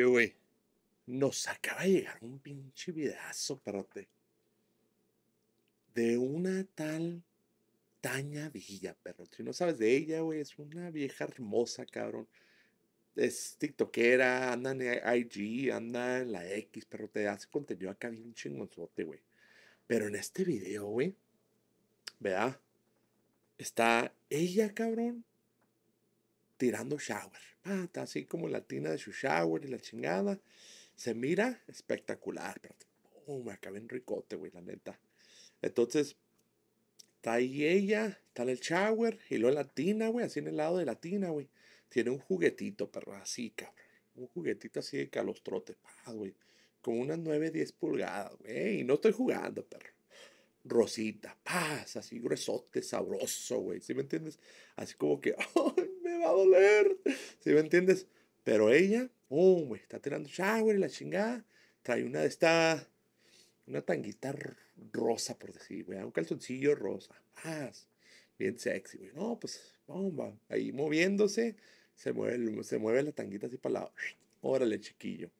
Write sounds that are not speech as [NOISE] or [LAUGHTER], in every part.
Oye, nos acaba de llegar un pinche vidazo, perrote. De una tal Taña Villa, perro. Si no sabes de ella, güey, es una vieja hermosa, cabrón. Es tiktokera, anda en IG, anda en la X, perro. Te hace contenido acá bien chingonzote, güey. Pero en este video, güey, ¿verdad? Está ella, cabrón tirando shower. Ah, está así como la tina de su shower y la chingada. Se mira espectacular, oh, me acabé en ricote, güey, la neta. Entonces, está ahí ella, está en el shower, y luego en la tina, güey, así en el lado de la tina, güey. Tiene un juguetito, perro, así, cabrón. Un juguetito así de calostrote, güey. Con unas 9, 10 pulgadas, güey. Y no estoy jugando, perro rosita, paz, así gruesote, sabroso, güey. ¿Sí me entiendes? Así como que, [LAUGHS] va a doler. si me entiendes? Pero ella, oh, está tirando shower y la chingada. Trae una de estas, una tanguita rosa, por decir, güey, un calzoncillo rosa. más bien sexy, güey. No, pues, bomba. Ahí moviéndose, se mueve, se mueve la tanguita así para lado. Órale, chiquillo.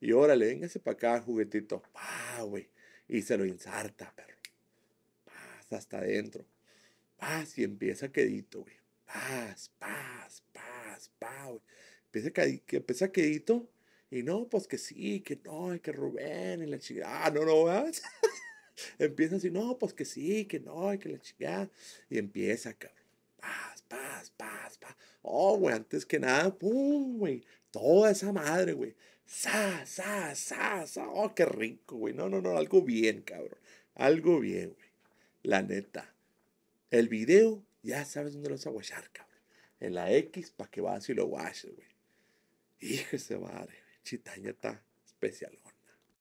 Y órale, véngase para acá, juguetito. Pa, Y se lo inserta, perro. Pasa hasta adentro. Paz y empieza quedito, güey paz, paz, paz, paz. güey. Empieza que, quedito. Y no, pues que sí, que no, que Rubén, y la chica, Ah, no, no, vas. [LAUGHS] empieza así, no, pues que sí, que no, que la chica, Y empieza, cabrón. Paz, paz, paz, paz. Oh, güey, antes que nada, pum, güey. Toda esa madre, güey. Sa, sa, sa, sa. Oh, qué rico, güey. No, no, no, algo bien, cabrón. Algo bien, güey. La neta. El video ya sabes dónde lo vas a cabrón. En la X, pa' que vas y lo guaches, güey. Hijo, ese madre, Chitaña está especialón.